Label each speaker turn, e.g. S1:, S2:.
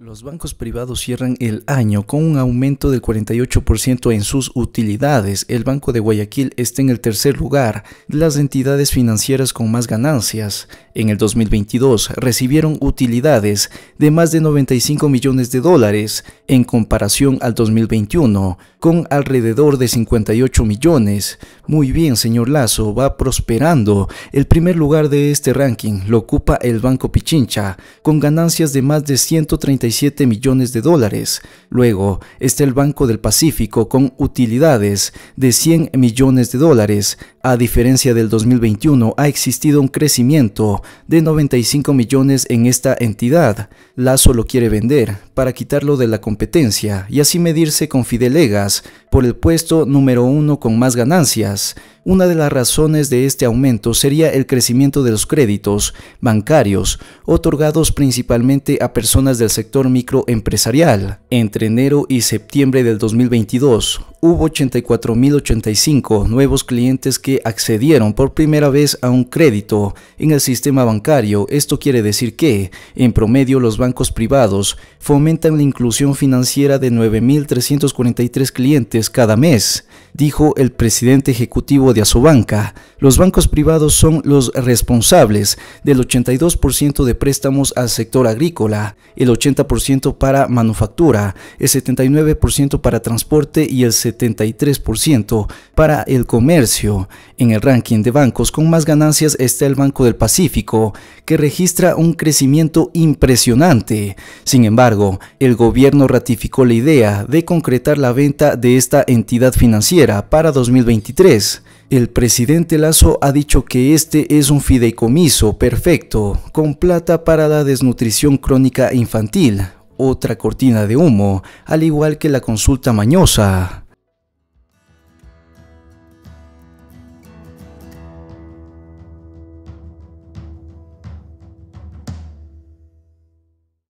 S1: Los bancos privados cierran el año con un aumento del 48% en sus utilidades. El Banco de Guayaquil está en el tercer lugar de las entidades financieras con más ganancias. En el 2022 recibieron utilidades de más de 95 millones de dólares en comparación al 2021 con alrededor de 58 millones. Muy bien, señor Lazo, va prosperando. El primer lugar de este ranking lo ocupa el Banco Pichincha, con ganancias de más de 137 millones de dólares. Luego está el Banco del Pacífico con utilidades de 100 millones de dólares. A diferencia del 2021, ha existido un crecimiento de 95 millones en esta entidad. Lazo lo quiere vender para quitarlo de la competencia y así medirse con Fidelega. as por el puesto número uno con más ganancias. Una de las razones de este aumento sería el crecimiento de los créditos bancarios, otorgados principalmente a personas del sector microempresarial. Entre enero y septiembre del 2022, hubo 84.085 nuevos clientes que accedieron por primera vez a un crédito en el sistema bancario. Esto quiere decir que, en promedio, los bancos privados fomentan la inclusión financiera de 9.343 clientes cada mes dijo el presidente ejecutivo de Asobanca. Los bancos privados son los responsables del 82% de préstamos al sector agrícola, el 80% para manufactura, el 79% para transporte y el 73% para el comercio. En el ranking de bancos con más ganancias está el Banco del Pacífico, que registra un crecimiento impresionante. Sin embargo, el gobierno ratificó la idea de concretar la venta de esta entidad financiera para 2023. El presidente Lazo ha dicho que este es un fideicomiso perfecto, con plata para la desnutrición crónica infantil, otra cortina de humo, al igual que la consulta mañosa.